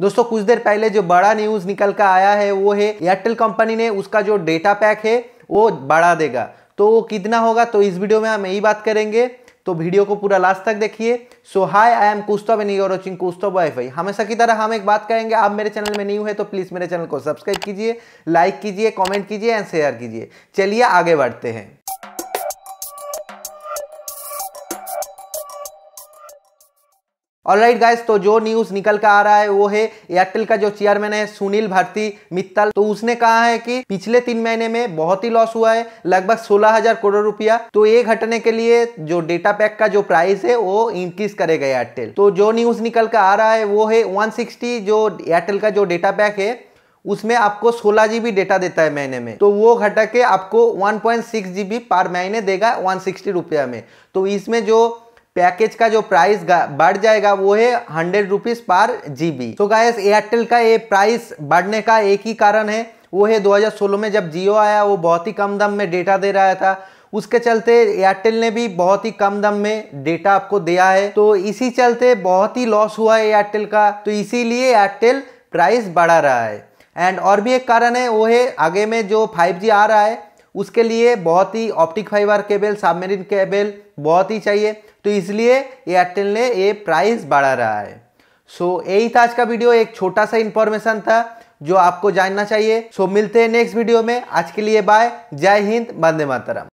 दोस्तों कुछ देर पहले जो बड़ा न्यूज निकल कर आया है वो है एयरटेल कंपनी ने उसका जो डेटा पैक है वो बढ़ा देगा तो वो कितना होगा तो इस वीडियो में हम यही बात करेंगे तो वीडियो को पूरा लास्ट तक देखिए so hi I am Kaustav and you're watching Kaustav फाई हमेशा की तरह हम एक बात करेंगे आप मेरे चैनल में न्यू है तो प्लीज़ मेरे चैनल को सब्सक्राइब कीजिए लाइक कीजिए कॉमेंट कीजिए एंड शेयर कीजिए चलिए आगे बढ़ते हैं ऑल राइट गाइस तो जो न्यूज़ निकल कर आ रहा है वो है एयरटेल का जो चेयरमैन है सुनील भारती मित्तल तो उसने कहा है कि पिछले तीन महीने में बहुत ही लॉस हुआ है लगभग सोलह हजार करोड़ रुपया तो ये घटने के लिए जो डेटा पैक का जो प्राइस है वो इंक्रीज करेगा एयरटेल तो जो न्यूज़ निकल कर आ रहा है वो है वन जो एयरटेल का जो डेटा पैक है उसमें आपको सोलह जीबी डेटा देता है महीने में तो वो घटा के आपको वन पॉइंट सिक्स जीबी पर महीने देगा वन सिक्सटी रुपया में तो इसमें जो पैकेज का जो प्राइस बढ़ जाएगा वो है हंड्रेड रुपीज पर जीबी तो गायस एयरटेल का ये प्राइस बढ़ने का एक ही कारण है वो है 2016 में जब जियो आया वो बहुत ही कम दम में डेटा दे रहा था उसके चलते एयरटेल ने भी बहुत ही कम दम में डेटा आपको दिया है तो इसी चलते बहुत ही लॉस हुआ है एयरटेल का तो इसीलिए एयरटेल प्राइस बढ़ा रहा है एंड और भी एक कारण है वो है आगे में जो 5G आ रहा है उसके लिए बहुत ही optic fibre cable submarine cable बहुत ही चाहिए तो इसलिए एयरटेल ने ये प्राइस बढ़ा रहा है सो so, यही था आज का वीडियो एक छोटा सा इन्फॉर्मेशन था जो आपको जानना चाहिए सो so, मिलते हैं नेक्स्ट वीडियो में आज के लिए बाय जय हिंद बंदे मातरम